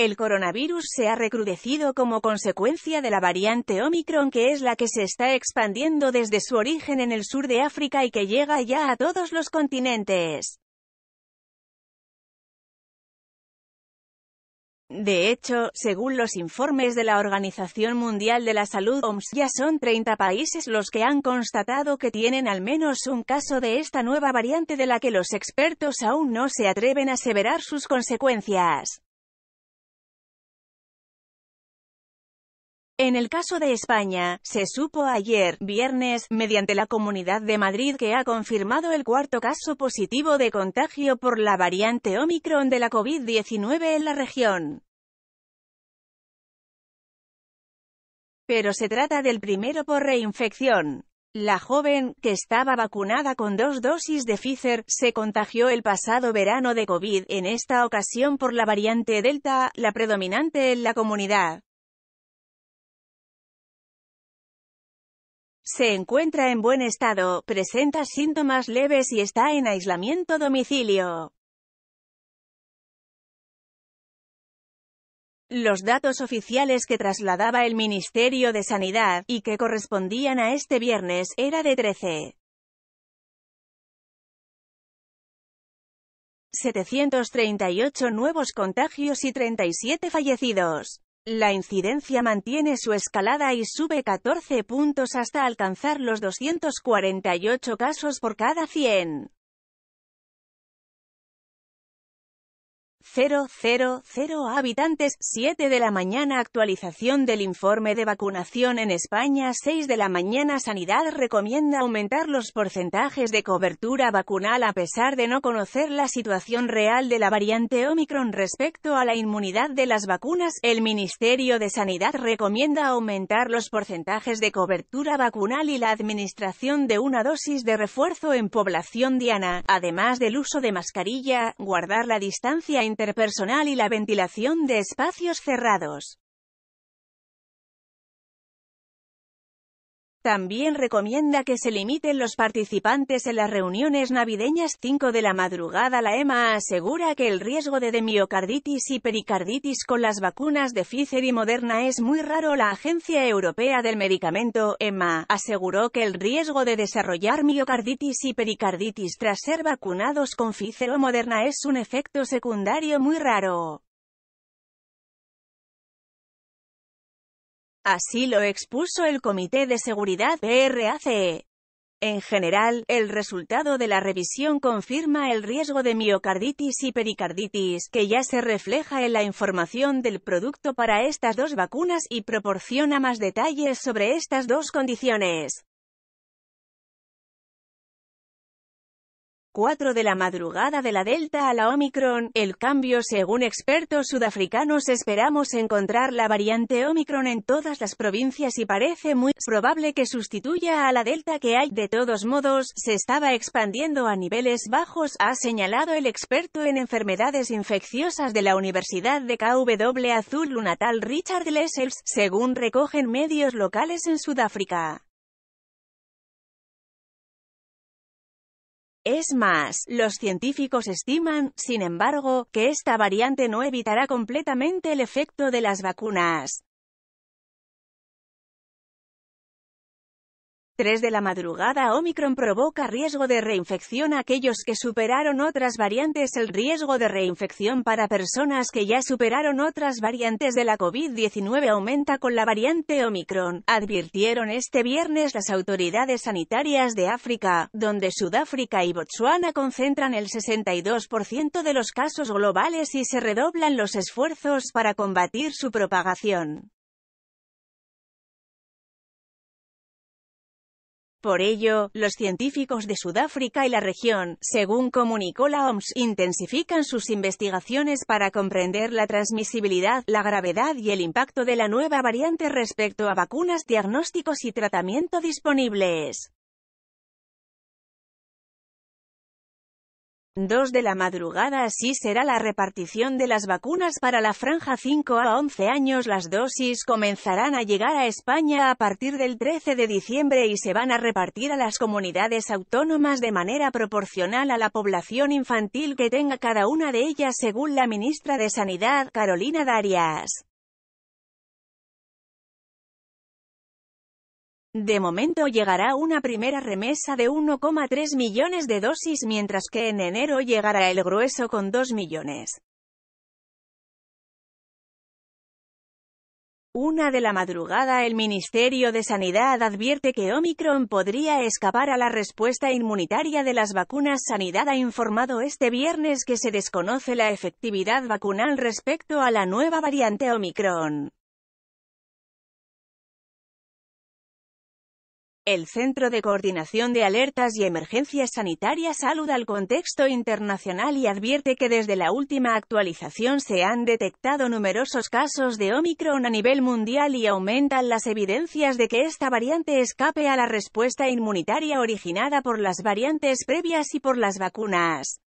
El coronavirus se ha recrudecido como consecuencia de la variante Omicron que es la que se está expandiendo desde su origen en el sur de África y que llega ya a todos los continentes. De hecho, según los informes de la Organización Mundial de la Salud OMS, ya son 30 países los que han constatado que tienen al menos un caso de esta nueva variante de la que los expertos aún no se atreven a aseverar sus consecuencias. En el caso de España, se supo ayer, viernes, mediante la Comunidad de Madrid que ha confirmado el cuarto caso positivo de contagio por la variante Omicron de la COVID-19 en la región. Pero se trata del primero por reinfección. La joven, que estaba vacunada con dos dosis de Pfizer, se contagió el pasado verano de COVID, en esta ocasión por la variante Delta, la predominante en la comunidad. Se encuentra en buen estado, presenta síntomas leves y está en aislamiento domicilio. Los datos oficiales que trasladaba el Ministerio de Sanidad, y que correspondían a este viernes, era de 13. 738 nuevos contagios y 37 fallecidos. La incidencia mantiene su escalada y sube 14 puntos hasta alcanzar los 248 casos por cada 100. 000 habitantes, 7 de la mañana actualización del informe de vacunación en España, 6 de la mañana Sanidad recomienda aumentar los porcentajes de cobertura vacunal a pesar de no conocer la situación real de la variante Omicron respecto a la inmunidad de las vacunas, el Ministerio de Sanidad recomienda aumentar los porcentajes de cobertura vacunal y la administración de una dosis de refuerzo en población diana, además del uso de mascarilla, guardar la distancia entre interpersonal y la ventilación de espacios cerrados. También recomienda que se limiten los participantes en las reuniones navideñas 5 de la madrugada. La EMA asegura que el riesgo de miocarditis y pericarditis con las vacunas de Pfizer y Moderna es muy raro. La Agencia Europea del Medicamento, EMA, aseguró que el riesgo de desarrollar miocarditis y pericarditis tras ser vacunados con Pfizer o Moderna es un efecto secundario muy raro. Así lo expuso el Comité de Seguridad PRACE. En general, el resultado de la revisión confirma el riesgo de miocarditis y pericarditis, que ya se refleja en la información del producto para estas dos vacunas y proporciona más detalles sobre estas dos condiciones. 4 de la madrugada de la Delta a la Omicron, el cambio según expertos sudafricanos esperamos encontrar la variante Omicron en todas las provincias y parece muy probable que sustituya a la Delta que hay. De todos modos, se estaba expandiendo a niveles bajos, ha señalado el experto en enfermedades infecciosas de la Universidad de KW Azul Lunatal Richard Lessels, según recogen medios locales en Sudáfrica. Es más, los científicos estiman, sin embargo, que esta variante no evitará completamente el efecto de las vacunas. 3 de la madrugada Omicron provoca riesgo de reinfección a aquellos que superaron otras variantes. El riesgo de reinfección para personas que ya superaron otras variantes de la COVID-19 aumenta con la variante Omicron, advirtieron este viernes las autoridades sanitarias de África, donde Sudáfrica y Botsuana concentran el 62% de los casos globales y se redoblan los esfuerzos para combatir su propagación. Por ello, los científicos de Sudáfrica y la región, según comunicó la OMS, intensifican sus investigaciones para comprender la transmisibilidad, la gravedad y el impacto de la nueva variante respecto a vacunas, diagnósticos y tratamiento disponibles. 2 de la madrugada así será la repartición de las vacunas para la franja 5 a 11 años. Las dosis comenzarán a llegar a España a partir del 13 de diciembre y se van a repartir a las comunidades autónomas de manera proporcional a la población infantil que tenga cada una de ellas según la ministra de Sanidad, Carolina Darias. De momento llegará una primera remesa de 1,3 millones de dosis mientras que en enero llegará el grueso con 2 millones. Una de la madrugada el Ministerio de Sanidad advierte que Omicron podría escapar a la respuesta inmunitaria de las vacunas. Sanidad ha informado este viernes que se desconoce la efectividad vacunal respecto a la nueva variante Omicron. El Centro de Coordinación de Alertas y Emergencias Sanitarias saluda al contexto internacional y advierte que desde la última actualización se han detectado numerosos casos de Omicron a nivel mundial y aumentan las evidencias de que esta variante escape a la respuesta inmunitaria originada por las variantes previas y por las vacunas.